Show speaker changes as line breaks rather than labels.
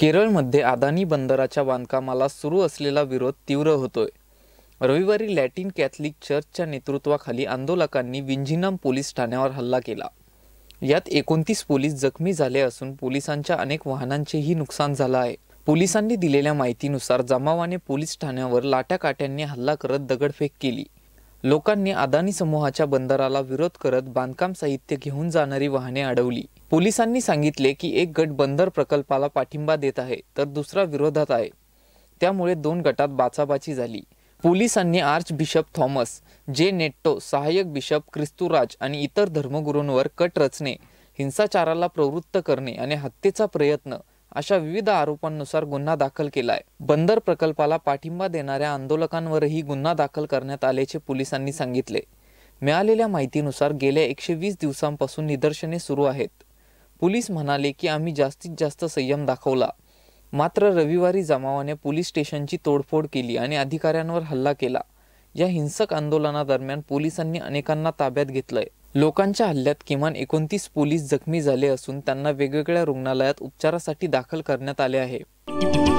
केरळमध्ये अदानी बंदराच्या बांधकामाला सुरू असलेला विरोध तीव्र होतोय रविवारी लॅटिन कॅथलिक चर्चच्या नेतृत्वाखाली आंदोलकांनी विंजिनाम पोलीस ठाण्यावर हल्ला केला यात एकोणतीस पोलीस जखमी झाले असून पोलिसांच्या अनेक वाहनांचेही नुकसान झालं आहे पोलिसांनी दिलेल्या माहितीनुसार जमावाने पोलीस ठाण्यावर लाट्याकाट्यांनी हल्ला करत दगडफेक केली लोकांनी अदानी समूहाच्या बंदराला विरोध करत बांधकाम साहित्य घेऊन जाणारी वाहने अडवली पोलिसांनी सांगितले की एक गट बंदर प्रकल्पाला पाठिंबा देत आहे तर दुसरा विरोधात आहे त्यामुळे दोन गटात बाचाबाची झाली पोलिसांनी arch bishop Thomas J Netto सहाय्यक बिशप क्रिस्तुराज आणि इतर धर्मगुरूंवर कट रचणे हिंसाचाराला प्रवृत्त करणे आणि हत्येचा प्रयत्न अशा विविध आरोपांनुसार गुन्हा दाखल केलाय बंदर प्रकल्पाला पाठिंबा देणाऱ्या आंदोलकांवरही गुन्हा दाखल करण्यात आल्याचे पोलिसांनी सांगितले मिळालेल्या माहितीनुसार गेल्या एकशे वीस दिवसांपासून निदर्शने सुरू आहेत पोलीस म्हणाले की आम्ही जास्तीत जास्त संयम दाखवला मात्र रविवारी जमावाने पोलीस स्टेशनची तोडफोड केली आणि अधिकाऱ्यांवर हल्ला केला या हिंसक आंदोलनादरम्यान पोलिसांनी अनेकांना ताब्यात घेतलंय लोकांच्या हल्ल्यात किमान एकोणतीस पोलीस जखमी झाले असून त्यांना वेगवेगळ्या रुग्णालयात उपचारासाठी दाखल करण्यात आले आहे